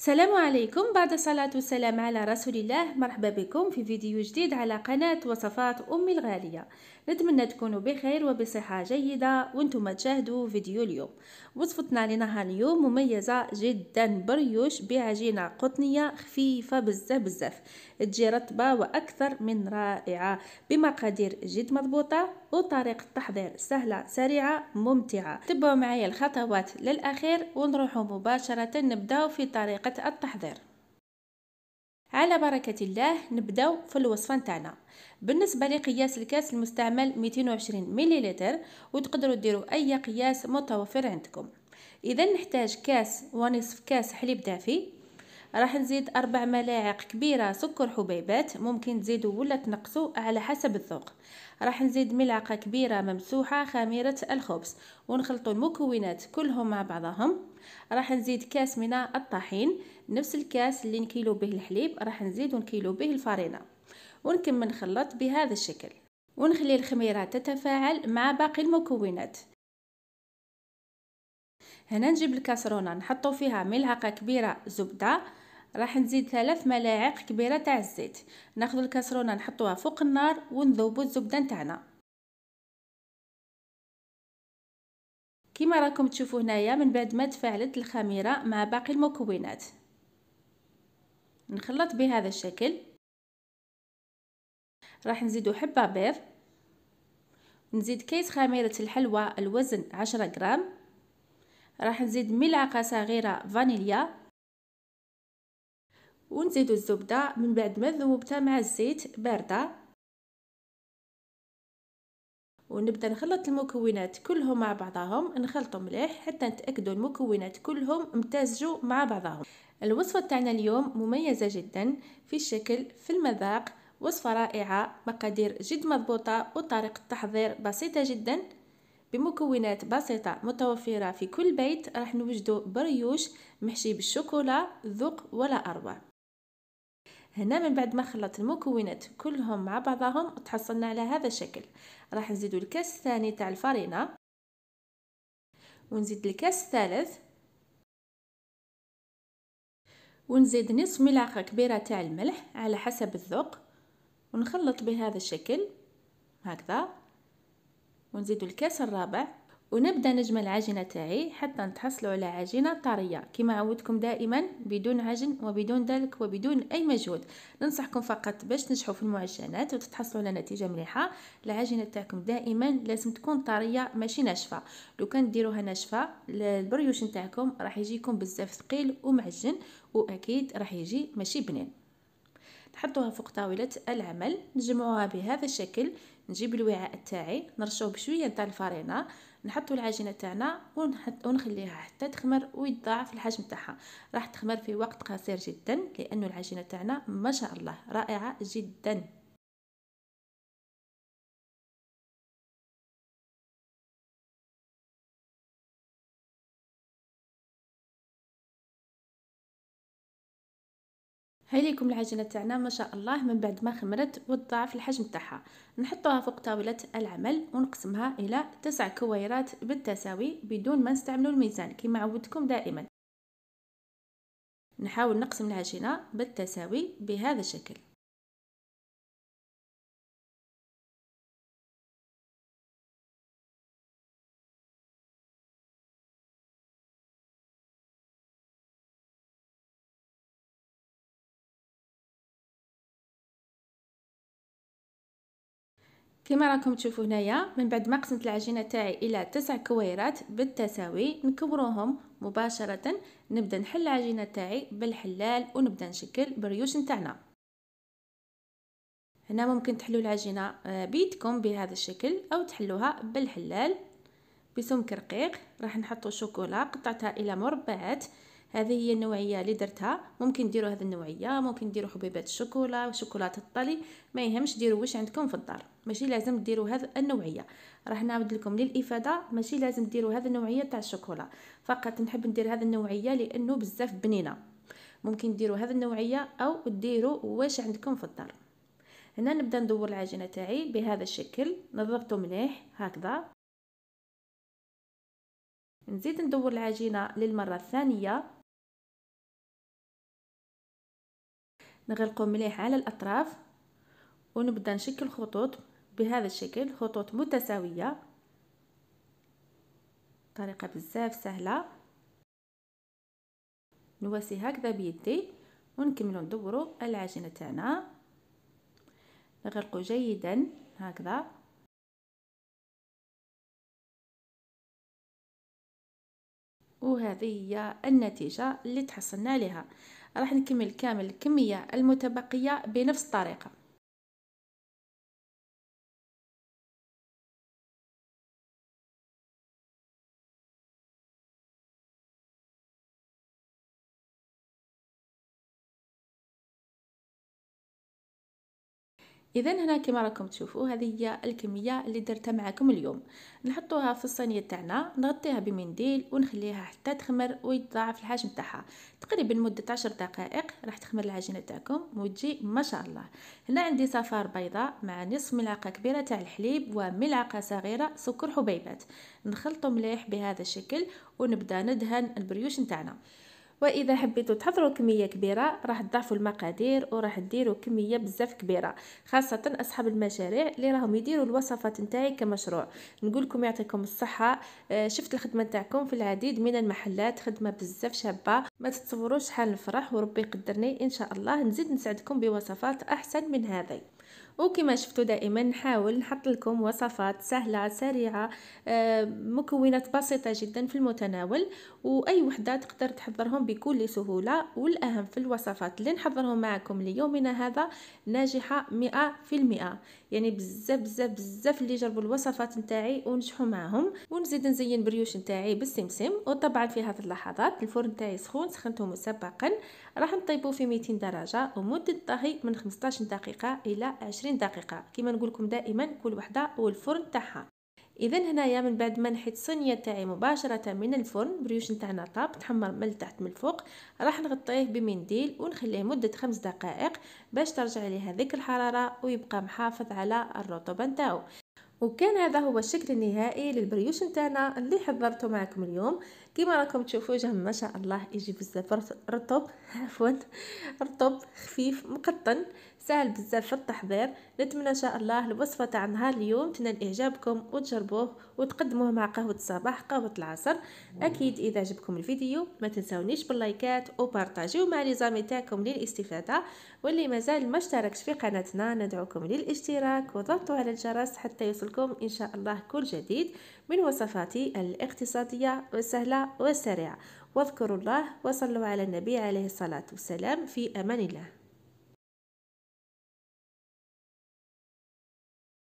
السلام عليكم بعد صلاة والسلام على رسول الله مرحبا بكم في فيديو جديد على قناة وصفات أمي الغالية نتمنى تكونوا بخير وبصحة جيدة وانتم تشاهدوا فيديو اليوم وصفتنا لنهار اليوم مميزة جدا بريوش بعجينة قطنية خفيفة بزاف بزاف تجي رطبة وأكثر من رائعة بمقادير جد مضبوطة وطريقة تحضير سهلة سريعة ممتعة تبعوا معي الخطوات للأخير ونروحوا مباشرة نبداو في طريقة التحضير على بركة الله نبداو في الوصفة نتاعنا بالنسبة لقياس الكاس المستعمل 220 مليلتر وتقدروا ديروا أي قياس متوفر عندكم إذا نحتاج كاس ونصف كاس حليب دافي راح نزيد أربع ملاعق كبيرة سكر حبيبات ممكن تزيدوا ولا تنقصوا على حسب الذوق راح نزيد ملعقة كبيرة ممسوحة خميرة الخبز ونخلطوا المكونات كلهم مع بعضهم راح نزيد كاس من الطحين نفس الكاس اللي نكيلو به الحليب راح نزيد ونكيلو به الفرينة ونكمل نخلط بهذا الشكل ونخلي الخميرة تتفاعل مع باقي المكونات هنا نجيب الكاسرونة نحطو فيها ملعقة كبيرة زبدة راح نزيد ثلاث ملاعق كبيره تاع الزيت ناخذ الكسرونه نحطوها فوق النار ونذوبوا الزبده نتاعنا كما راكم تشوفوا هنايا من بعد ما تفاعلت الخميره مع باقي المكونات نخلط بهذا الشكل راح نزيدو حبه بيض نزيد كيس خميره الحلوى الوزن 10 غرام راح نزيد ملعقه صغيره فانيليا ونزيدو الزبده من بعد ما ذوبتها مع الزيت بارده ونبدا نخلط المكونات كلهم مع بعضهم نخلطو مليح حتى نتاكدوا المكونات كلهم امتزجوا مع بعضهم الوصفه تاعنا اليوم مميزه جدا في الشكل في المذاق وصفه رائعه مقادير جد مضبوطه وطريقه التحضير بسيطه جدا بمكونات بسيطة متوفرة في كل بيت راح نوجدو بريوش محشي بالشوكولا ذوق ولا أروع هنا من بعد ما خلطت المكونات كلهم مع بعضهم تحصلنا على هذا الشكل راح نزيدو الكاس الثاني تاع الفرينه ونزيد الكاس الثالث ونزيد نصف ملعقه كبيره تاع الملح على حسب الذوق ونخلط بهذا الشكل هكذا ونزيد الكاس الرابع ونبدا نجمع العجينه تاعي حتى نتحصلوا على عجينه طريه كما عودتكم دائما بدون عجن وبدون دلك وبدون اي مجهود ننصحكم فقط باش تنجحوا في المعجنات وتتحصلوا على نتيجه مليحه العجينه تاعكم دائما لازم تكون طريه ماشي ناشفه لو كان ديروها ناشفه البريوش تاعكم راح يجيكم بزاف ثقيل ومعجن واكيد راح يجي ماشي بنين نحطوها فوق طاولة العمل نجمعوها بهذا الشكل نجيب الوعاء تاعي نرشوه بشوية تاع الفرينة نحطوا العجينه تاعنا ونخليها حتى تخمر ويتضاعف الحجم تاعها راح تخمر في وقت قصير جدا لانه العجينه تاعنا ما شاء الله رائعه جدا هاي ليكم العجينه تاعنا ما شاء الله من بعد ما خمرت وتضاعف الحجم تاعها نحطوها فوق طاوله العمل ونقسمها الى تسع كويرات بالتساوي بدون ما نستعملوا الميزان كما عودتكم دائما نحاول نقسم العجينه بالتساوي بهذا الشكل كما راكم تشوفوا هنايا من بعد ما قسمت العجينه تاعي الى تسع كويرات بالتساوي نكبروهم مباشره نبدا نحل العجينه تاعي بالحلال ونبدا نشكل بريوش نتاعنا هنا ممكن تحلوا العجينه آه، بيدكم بهذا الشكل او تحلوها بالحلال بسمك رقيق راح نحطو شوكولا قطعتها الى مربعات هذه هي النوعيه اللي درتها ممكن ديروا هذه النوعيه ممكن ديروا حبيبات الشوكولا وشوكولاته الطلي ما يهمش ديروا واش عندكم في الدار ماشي لازم ديروا هذه النوعيه راح نعاود لكم للافاده ماشي لازم ديروا هذه النوعيه تاع الشوكولا فقط نحب ندير هذه النوعيه لانه بزاف بنينه ممكن ديروا هذه النوعيه او ديروا واش عندكم في الدار هنا نبدا ندور العجينه تاعي بهذا الشكل نضغطو مليح هكذا نزيد ندور العجينه للمره الثانيه نغلقو مليح على الأطراف ونبدأ نشكل خطوط بهذا الشكل خطوط متساوية طريقة بزاف سهلة نواسي هكذا بيدي ونكملو ندورو العجينة تاعنا نغلقو جيدا هكذا وهذه هي النتيجة اللي تحصلنا عليها راح نكمل كامل الكميه المتبقيه بنفس الطريقه اذا هنا كما راكم تشوفوا هذه هي الكميه اللي درتها معكم اليوم نحطوها في الصينيه تاعنا نغطيها بمنديل ونخليها حتى تخمر ويتضاعف الحجم تاعها تقريبا مده 10 دقائق راح تخمر العجينه تاعكم وتجي ما شاء الله هنا عندي صفار بيضاء مع نصف ملعقه كبيره تاع الحليب وملعقه صغيره سكر حبيبات نخلطو مليح بهذا الشكل ونبدا ندهن البريوش تاعنا واذا حبيتو تحضروا كميه كبيره راح تضعفوا المقادير وراح ديروا كميه بزاف كبيره خاصه اصحاب المشاريع اللي راهم يديروا الوصفات نتاعي كمشروع نقول لكم يعطيكم الصحه آه، شفت الخدمه نتاعكم في العديد من المحلات خدمه بزاف شابه ما تتصوروش شحال نفرح وربي يقدرني ان شاء الله نزيد نساعدكم بوصفات احسن من هذه وكما شفتوا دائما نحاول نحط لكم وصفات سهله سريعه آه، مكونات بسيطه جدا في المتناول واي وحده تقدر تحضرهم بكل سهوله والاهم في الوصفات اللي نحضرهم معكم ليومنا هذا ناجحه مئة في المئة يعني بزاف بزاف بزاف اللي جربوا الوصفات نتاعي ونجحوا معاهم ونزيد نزين بريوش نتاعي بالسمسم وطبعا في هذه اللحظات الفرن نتاعي سخون سخنته مسبقا راح نطيبو في 200 درجه ومده الطهي من 15 دقيقه الى 20 دقيقه كما نقول لكم دائما كل وحده والفرن تاعها اذا هنايا من بعد ما نحيد الصينيه تاعي مباشره من الفرن بريوش نتاعنا طاب تحمر من تحت من الفوق راح نغطيه بمنديل ونخليه مده خمس دقائق باش ترجع ليه هذيك الحراره ويبقى محافظ على الرطوبه نتاعو وكان هذا هو الشكل النهائي للبريوش نتاعنا اللي حضرته معكم اليوم كما راكم تشوفوا جه ما شاء الله يجي بزاف رطب عفوا رطب خفيف مقطن سهل بزاف في التحضير نتمنى ان شاء الله الوصفه تاع نهار اليوم تنال اعجابكم وتجربوه وتقدموه مع قهوه الصباح قهوه العصر اكيد اذا عجبكم الفيديو ما تنساونيش باللايكات وبارطاجيو مع لي زامي تاعكم للاستفاده واللي مازال ما اشتركش في قناتنا ندعوكم للاشتراك وضغطوا على الجرس حتى يوصلكم ان شاء الله كل جديد من وصفاتي الاقتصاديه والسهله والسريعه واذكروا الله وصلوا على النبي عليه الصلاه والسلام في امان الله